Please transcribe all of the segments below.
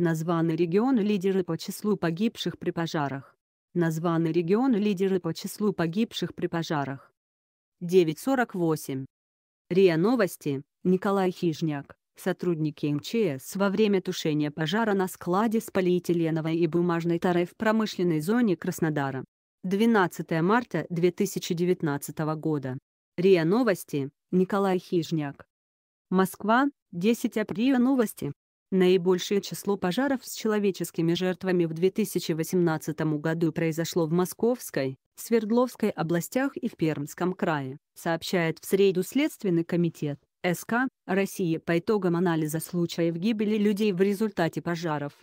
Названный регион лидеры по числу погибших при пожарах. Названный регион лидеры по числу погибших при пожарах. 9.48. РИА Новости, Николай Хижняк. Сотрудники МЧС во время тушения пожара на складе с полиэтиленовой и бумажной тарой в промышленной зоне Краснодара. 12 марта 2019 года. РИА Новости, Николай Хижняк. Москва, 10 апреля новости. Наибольшее число пожаров с человеческими жертвами в 2018 году произошло в Московской, Свердловской областях и в Пермском крае, сообщает в среду Следственный комитет СК России по итогам анализа случаев гибели людей в результате пожаров.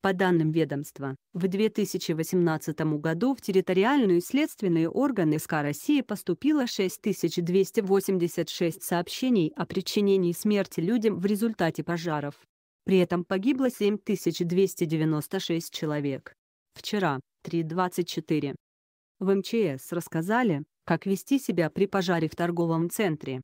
По данным ведомства, в 2018 году в территориальные следственные органы СК России поступило 6286 сообщений о причинении смерти людям в результате пожаров. При этом погибло 7296 человек. Вчера, 3.24. В МЧС рассказали, как вести себя при пожаре в торговом центре.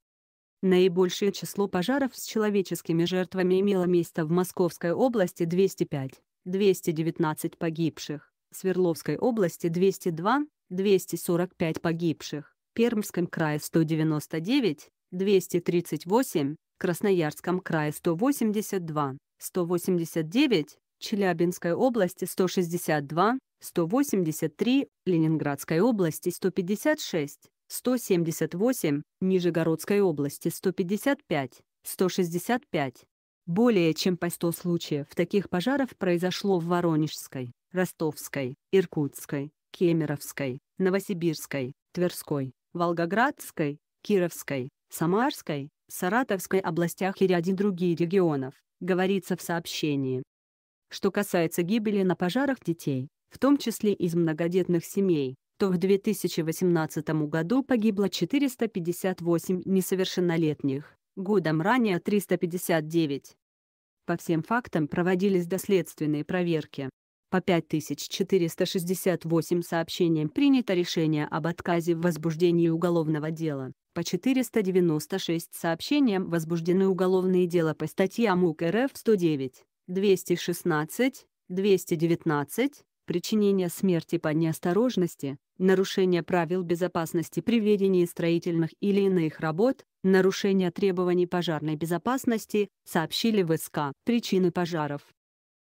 Наибольшее число пожаров с человеческими жертвами имело место в Московской области 205, 219 погибших, Свердловской области 202, 245 погибших, Пермском крае 199, 238, Красноярском крае 182, 189, Челябинской области 162, 183, Ленинградской области 156, 178, Нижегородской области 155, 165. Более чем по 100 случаев таких пожаров произошло в Воронежской, Ростовской, Иркутской, Кемеровской, Новосибирской, Тверской, Волгоградской, Кировской, Самарской, Саратовской областях и ряде других регионов говорится в сообщении. Что касается гибели на пожарах детей, в том числе из многодетных семей, то в 2018 году погибло 458 несовершеннолетних, годом ранее 359. По всем фактам проводились доследственные проверки. По 5468 сообщениям принято решение об отказе в возбуждении уголовного дела. По 496 сообщениям возбуждены уголовные дела по статьям УК РФ 109, 216, 219, причинение смерти по неосторожности, нарушение правил безопасности при ведении строительных или иных работ, нарушение требований пожарной безопасности, сообщили в СК «Причины пожаров».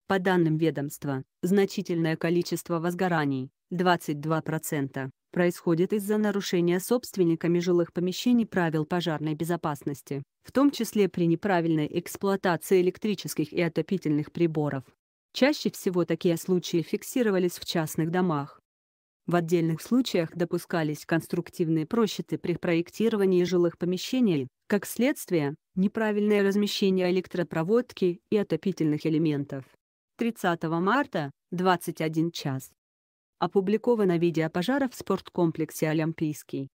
По данным ведомства, значительное количество возгораний, 22%, происходит из-за нарушения собственниками жилых помещений правил пожарной безопасности, в том числе при неправильной эксплуатации электрических и отопительных приборов. Чаще всего такие случаи фиксировались в частных домах. В отдельных случаях допускались конструктивные просчеты при проектировании жилых помещений, как следствие, неправильное размещение электропроводки и отопительных элементов. 30 марта, 21 час. Опубликовано видео пожара в спорткомплексе «Олимпийский».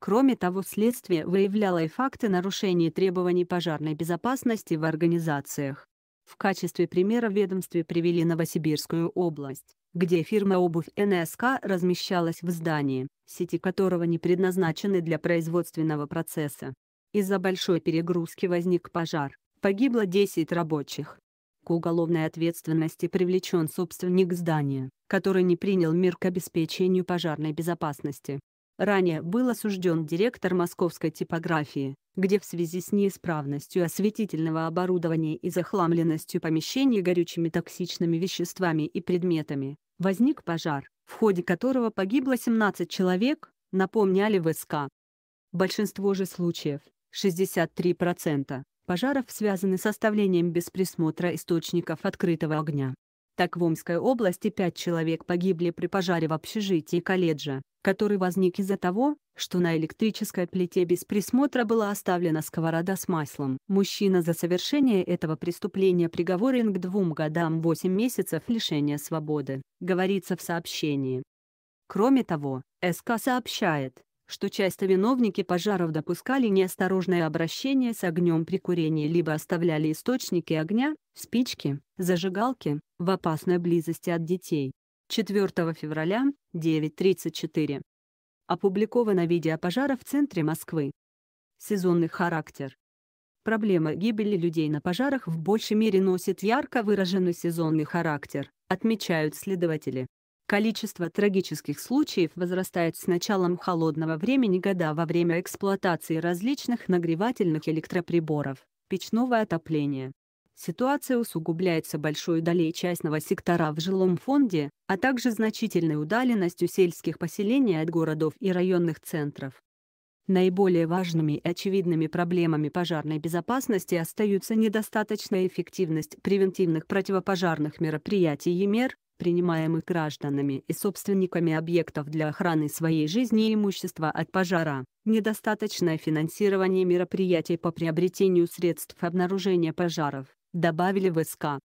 Кроме того, следствие выявляло и факты нарушений требований пожарной безопасности в организациях. В качестве примера в ведомстве привели Новосибирскую область, где фирма «Обувь НСК» размещалась в здании, сети которого не предназначены для производственного процесса. Из-за большой перегрузки возник пожар, погибло 10 рабочих. К уголовной ответственности привлечен собственник здания, который не принял мер к обеспечению пожарной безопасности. Ранее был осужден директор московской типографии, где в связи с неисправностью осветительного оборудования и захламленностью помещений горючими токсичными веществами и предметами, возник пожар, в ходе которого погибло 17 человек, напомняли в СК. Большинство же случаев 63% пожаров связаны с оставлением без присмотра источников открытого огня. Так в Омской области 5 человек погибли при пожаре в общежитии колледжа, который возник из-за того, что на электрической плите без присмотра была оставлена сковорода с маслом. Мужчина за совершение этого преступления приговорен к двум годам 8 месяцев лишения свободы, говорится в сообщении. Кроме того, СК сообщает, что часто виновники пожаров допускали неосторожное обращение с огнем при курении либо оставляли источники огня, спички, зажигалки, в опасной близости от детей. 4 февраля, 9.34. Опубликовано видео пожара в центре Москвы. Сезонный характер. Проблема гибели людей на пожарах в большей мере носит ярко выраженный сезонный характер, отмечают следователи. Количество трагических случаев возрастает с началом холодного времени года во время эксплуатации различных нагревательных электроприборов, печного отопления. Ситуация усугубляется большой долей частного сектора в жилом фонде, а также значительной удаленностью сельских поселений от городов и районных центров. Наиболее важными и очевидными проблемами пожарной безопасности остаются недостаточная эффективность превентивных противопожарных мероприятий и мер, принимаемых гражданами и собственниками объектов для охраны своей жизни и имущества от пожара, недостаточное финансирование мероприятий по приобретению средств обнаружения пожаров, добавили в СК.